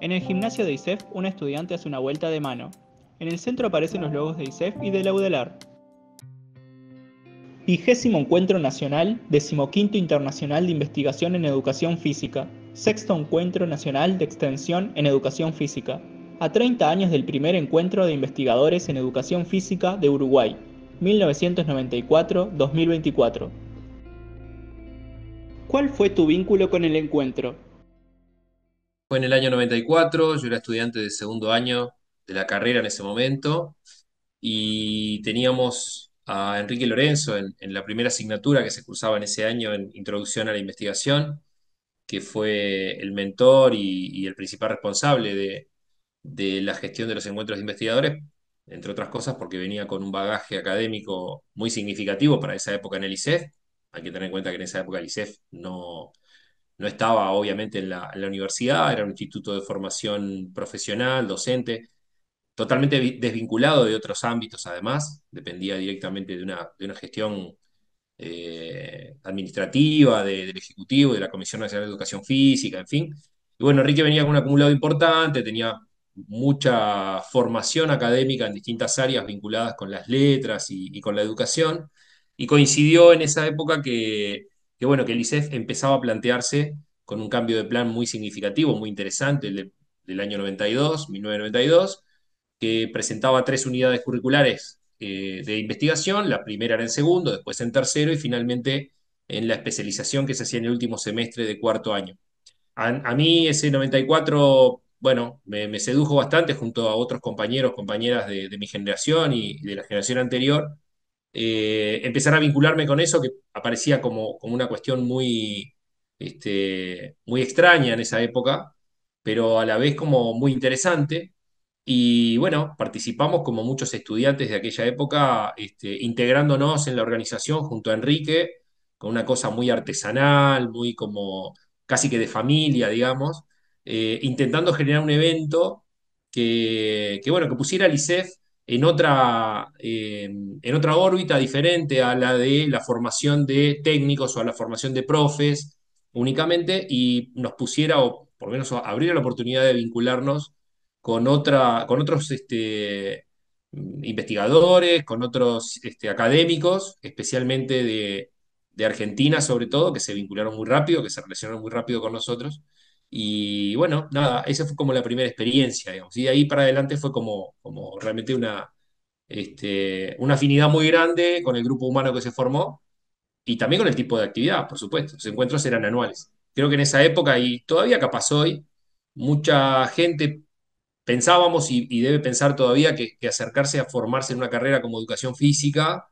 En el gimnasio de ISEF, un estudiante hace una vuelta de mano. En el centro aparecen los logos de ISEF y de Laudelar. UDELAR. Vigésimo Encuentro Nacional, decimoquinto Internacional de Investigación en Educación Física, sexto Encuentro Nacional de Extensión en Educación Física, a 30 años del primer Encuentro de Investigadores en Educación Física de Uruguay, 1994-2024. ¿Cuál fue tu vínculo con el encuentro? Fue en el año 94, yo era estudiante de segundo año de la carrera en ese momento y teníamos a Enrique Lorenzo en, la primera asignatura que se cursaba en ese año en Introducción a la Investigación, que fue el mentor y, el principal responsable de, de la gestión de los encuentros de investigadores, entre otras cosas porque venía con un bagaje académico muy significativo para esa época en el ICEF. Hay que tener en cuenta que en esa época el ICEF no, no estaba obviamente en la, universidad, era un instituto de formación profesional, docente, totalmente desvinculado de otros ámbitos además, dependía directamente de una, de una gestión eh, administrativa, del Ejecutivo, de la Comisión Nacional de Educación Física, en fin. Y bueno, Enrique venía con un acumulado importante, tenía mucha formación académica en distintas áreas vinculadas con las letras y, y con la educación, y coincidió en esa época que que bueno, que el ISEF empezaba a plantearse con un cambio de plan muy significativo, muy interesante, el del año 92, 1992, que presentaba tres unidades curriculares eh, de investigación, la primera era en segundo, después en tercero y finalmente en la especialización que se hacía en el último semestre de cuarto año. A, mí ese 94, bueno, me, sedujo bastante junto a otros compañeros, compañeras de, mi generación y de la generación anterior, eh, empezar a vincularme con eso, que aparecía como, una cuestión muy, este, muy extraña en esa época, pero a la vez como muy interesante. Y bueno, participamos como muchos estudiantes de aquella época, este, integrándonos en la organización junto a Enrique, con una cosa muy artesanal, muy como casi que de familia, digamos, eh, intentando generar un evento que, bueno, que pusiera al eh, en otra, órbita diferente a la de la formación de técnicos o a la formación de profes únicamente y nos pusiera, o por lo menos abriera la oportunidad de vincularnos con, con otros este, investigadores, con otros este, académicos, especialmente de, de Argentina sobre todo, que se vincularon muy rápido, que se relacionaron muy rápido con nosotros. Y bueno, nada, esa fue como la primera experiencia, digamos. Y de ahí para adelante fue como, como realmente una, este, una afinidad muy grande con el grupo humano que se formó y también con el tipo de actividad, por supuesto. Los encuentros eran anuales. Creo que en esa época, y todavía capaz hoy, mucha gente pensábamos y, debe pensar todavía que, acercarse a formarse en una carrera como educación física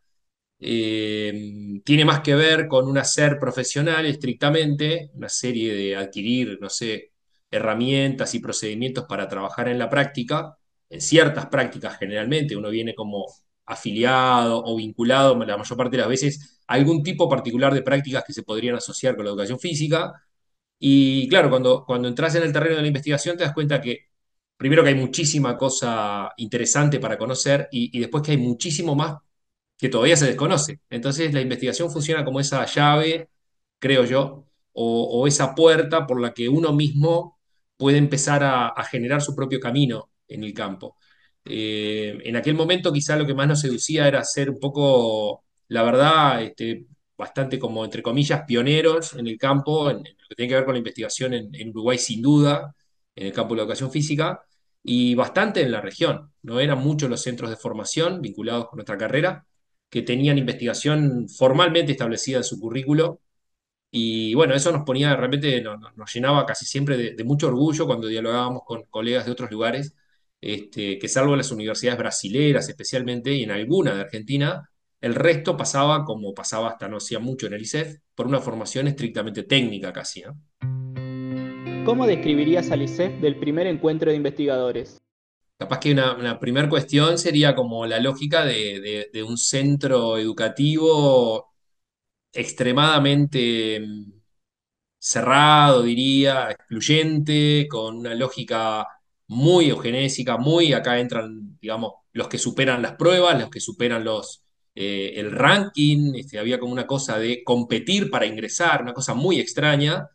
eh, tiene más que ver con un hacer profesional estrictamente, una serie de adquirir, no sé, herramientas y procedimientos para trabajar en la práctica, en ciertas prácticas generalmente, uno viene como afiliado o vinculado la mayor parte de las veces a algún tipo particular de prácticas que se podrían asociar con la educación física. Y claro, cuando, cuando entras en el terreno de la investigación te das cuenta que primero que hay muchísima cosa interesante para conocer y, y después que hay muchísimo más que todavía se desconoce. Entonces la investigación funciona como esa llave, creo yo, o, esa puerta por la que uno mismo puede empezar a, generar su propio camino en el campo. Eh, en aquel momento quizá lo que más nos seducía era ser un poco, la verdad, este, bastante como, entre comillas, pioneros en el campo, en, lo que tiene que ver con la investigación en, en Uruguay sin duda, en el campo de la educación física, y bastante en la región. No eran muchos los centros de formación vinculados con nuestra carrera, que tenían investigación formalmente establecida en su currículo. Y bueno, eso nos ponía de repente, nos, llenaba casi siempre de, mucho orgullo cuando dialogábamos con colegas de otros lugares, este, que salvo las universidades brasileras especialmente y en alguna de Argentina, el resto pasaba, como pasaba hasta no hacía mucho en el ICEF, por una formación estrictamente técnica casi. ¿Cómo describirías al ICEF del primer encuentro de investigadores? Capaz que una, primera cuestión sería como la lógica de, un centro educativo extremadamente mm, cerrado, diría, excluyente, con una lógica muy eugenésica, muy acá entran, digamos, los que superan las pruebas, los que superan los, eh, el ranking, este, había como una cosa de competir para ingresar, una cosa muy extraña,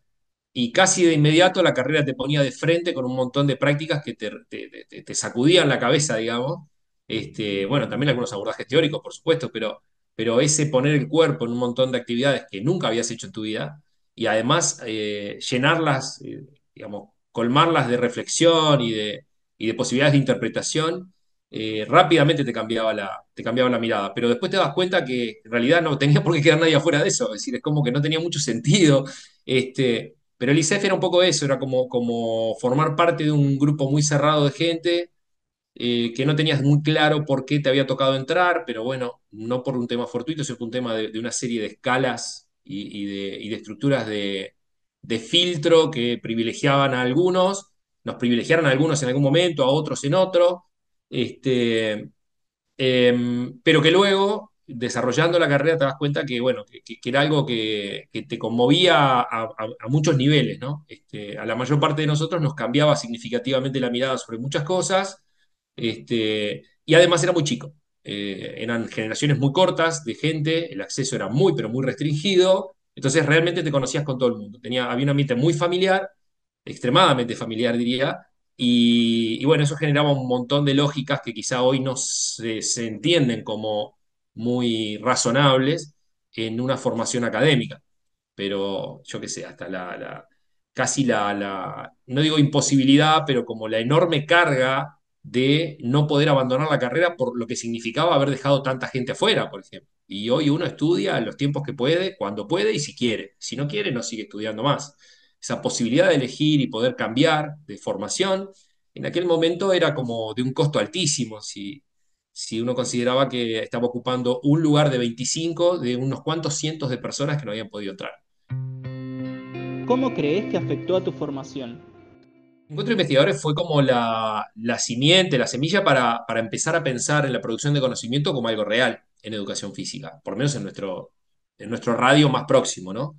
y casi de inmediato la carrera te ponía de frente con un montón de prácticas que te, te, te, sacudían la cabeza, digamos. Este, bueno, también algunos abordajes teóricos, por supuesto, pero, pero ese poner el cuerpo en un montón de actividades que nunca habías hecho en tu vida y además eh, llenarlas, eh, digamos, colmarlas de reflexión y de, de posibilidades de interpretación, eh, rápidamente te cambiaba, la, te cambiaba la mirada. Pero después te das cuenta que en realidad no tenía por qué quedar nadie afuera de eso, es decir, es como que no tenía mucho sentido. Este, pero el ICEF era un poco eso, era como, como formar parte de un grupo muy cerrado de gente eh, que no tenías muy claro por qué te había tocado entrar, pero bueno, no por un tema fortuito, sino por un tema de, una serie de escalas y, de, estructuras de, filtro que privilegiaban a algunos, nos privilegiaron a algunos en algún momento, a otros en otro. Este, em, pero que luego desarrollando la carrera te das cuenta que, bueno, que, era algo que, te conmovía a, muchos niveles, ¿no? Este, a la mayor parte de nosotros nos cambiaba significativamente la mirada sobre muchas cosas, este, y además era muy chico. Eh, eran generaciones muy cortas de gente, el acceso era muy, pero muy restringido, entonces realmente te conocías con todo el mundo. Tenía, había un ambiente muy familiar, extremadamente familiar diría, y, bueno, eso generaba un montón de lógicas que quizá hoy no se, se entienden como muy razonables en una formación académica. Pero yo qué sé, hasta la, casi la, la, no digo imposibilidad, pero como la enorme carga de no poder abandonar la carrera por lo que significaba haber dejado tanta gente afuera, por ejemplo. Y hoy uno estudia los tiempos que puede, cuando puede y si quiere. Si no quiere, no sigue estudiando más. Esa posibilidad de elegir y poder cambiar de formación, en aquel momento era como de un costo altísimo. Si si uno consideraba que estaba ocupando un lugar de 25 de unos cuantos cientos de personas que no habían podido entrar. ¿Cómo crees que afectó a tu formación? encuentro de investigadores fue como la, simiente, la semilla para, empezar a pensar en la producción de conocimiento como algo real en educación física, por lo menos en nuestro, en nuestro radio más próximo, ¿no?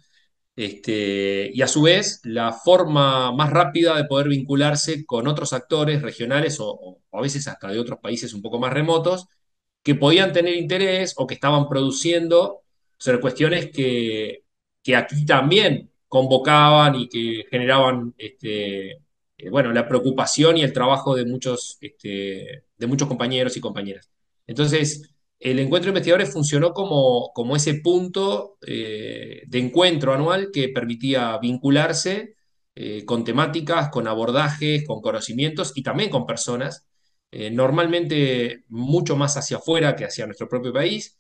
Este, y a su vez, la forma más rápida de poder vincularse con otros actores regionales o, a veces hasta de otros países un poco más remotos que podían tener interés o que estaban produciendo sobre cuestiones que, que aquí también convocaban y que generaban este, eh, bueno, la preocupación y el trabajo de muchos, este, de muchos compañeros y compañeras. Entonces, el encuentro de investigadores funcionó como, como ese punto eh, de encuentro anual que permitía vincularse eh, con temáticas, con abordajes, con conocimientos y también con personas, eh, normalmente mucho más hacia afuera que hacia nuestro propio país,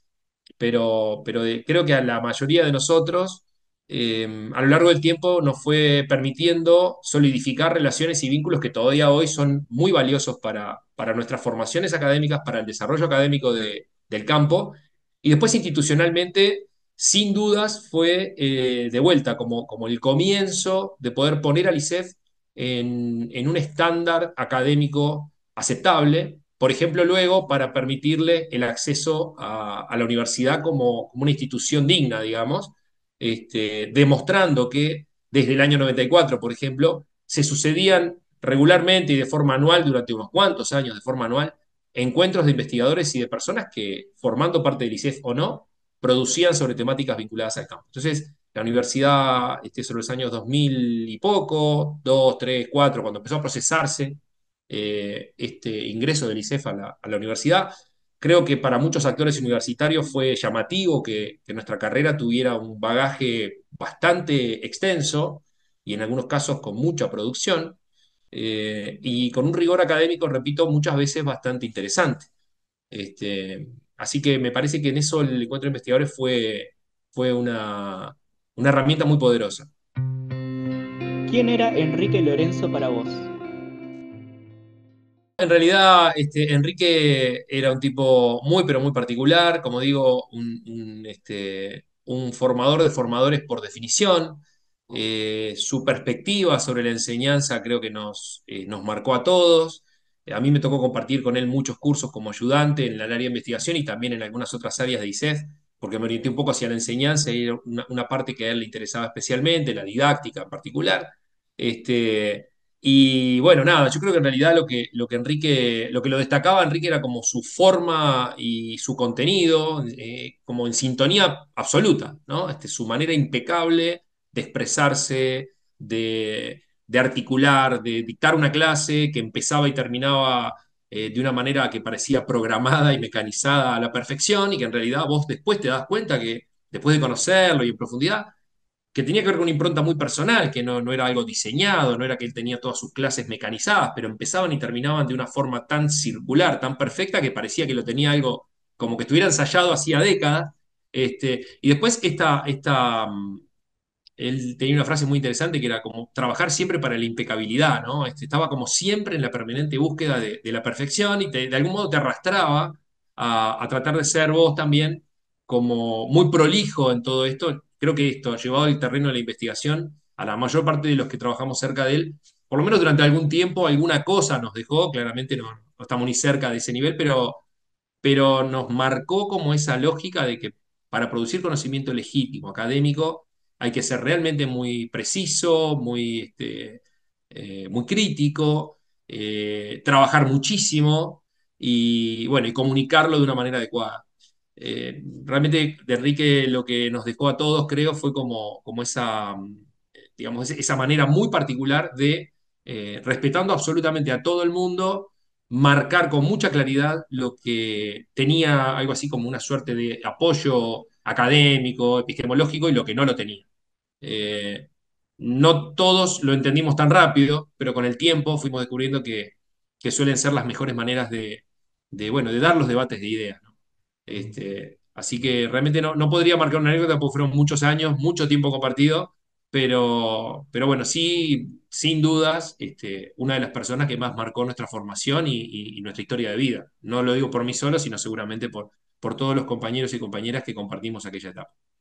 pero, pero creo que a la mayoría de nosotros em, a lo largo del tiempo nos fue permitiendo solidificar relaciones y vínculos que todavía hoy son muy valiosos para nuestras formaciones académicas, para el desarrollo académico de, del campo. Y después institucionalmente, sin dudas, fue eh, de vuelta como, como el comienzo de poder poner a LICEF en, un estándar académico aceptable, por ejemplo, luego para permitirle el acceso a, la universidad como, como, una institución digna, digamos, este, demostrando que desde el año 94, por ejemplo, se sucedían regularmente y de forma anual durante unos cuantos años de forma anual encuentros de investigadores y de personas que, formando parte del ICEF o no, producían sobre temáticas vinculadas al campo. Entonces, la universidad, este, sobre los años 2000 y poco, 2, tres, cuatro, cuando empezó a procesarse eh, este ingreso del ICEF a la, universidad, creo que para muchos actores universitarios fue llamativo que nuestra carrera tuviera un bagaje bastante extenso y en algunos casos con mucha producción, eh, y con un rigor académico, repito, muchas veces bastante interesante. Este, así que me parece que en eso el encuentro de investigadores fue, una, herramienta muy poderosa. ¿Quién era Enrique Lorenzo para vos? En realidad, este, Enrique era un tipo muy, pero muy particular, como digo, un este, formador de formadores por definición. Eh, su perspectiva sobre la enseñanza creo que nos, eh, nos marcó a todos. A mí me tocó compartir con él muchos cursos como ayudante en el área de investigación y también en algunas otras áreas de ICEF, porque me orienté un poco hacia la enseñanza y una, parte que a él le interesaba especialmente, la didáctica en particular. Este, y bueno, nada, yo creo que en realidad lo que, lo que Enrique, lo que lo destacaba Enrique era como su forma y su contenido, eh, como en sintonía absoluta, ¿no? Este, su manera impecable de expresarse, de, articular, de dictar una clase que empezaba y terminaba eh, de una manera que parecía programada y mecanizada a la perfección y que en realidad vos después te das cuenta que, después de conocerlo y en profundidad, que tenía que ver con una impronta muy personal, que no, era algo diseñado, no era que él tenía todas sus clases mecanizadas, pero empezaban y terminaban de una forma tan circular, tan perfecta, que parecía que lo tenía algo como que estuviera ensayado hacía décadas. Este, y después esta, esta, mm, él tenía una frase muy interesante que era como trabajar siempre para la impecabilidad, ¿no? Este, estaba como siempre en la permanente búsqueda de, la perfección y de algún modo te arrastraba a, tratar de ser vos también como muy prolijo en todo esto. Creo que esto, ha llevado el terreno de la investigación, a la mayor parte de los que trabajamos cerca de él, por lo menos durante algún tiempo, alguna cosa nos dejó, claramente no, estamos ni cerca de ese nivel, pero, pero nos marcó como esa lógica de que para producir conocimiento legítimo, académico, hay que ser realmente muy preciso, muy, este, eh, muy crítico, eh, trabajar muchísimo y, bueno, y comunicarlo de una manera adecuada. Eh, realmente Enrique lo que nos dejó a todos, creo, fue como, como esa, mm, digamos, esa manera muy particular de, respetando absolutamente a todo el mundo, marcar con mucha claridad lo que tenía algo así como una suerte de apoyo académico, epistemológico y lo que no lo tenía. Eh, no todos lo entendimos tan rápido, pero con el tiempo fuimos descubriendo que, suelen ser las mejores maneras de, bueno, de dar los debates de ideas. Este, así que realmente no, podría marcar una anécdota porque fueron muchos años, mucho tiempo compartido, pero, pero bueno, sí, sin dudas, este, una de las personas que más marcó nuestra formación y, y, nuestra historia de vida. No lo digo por mí solo, sino seguramente por, por todos los compañeros y compañeras que compartimos aquella etapa.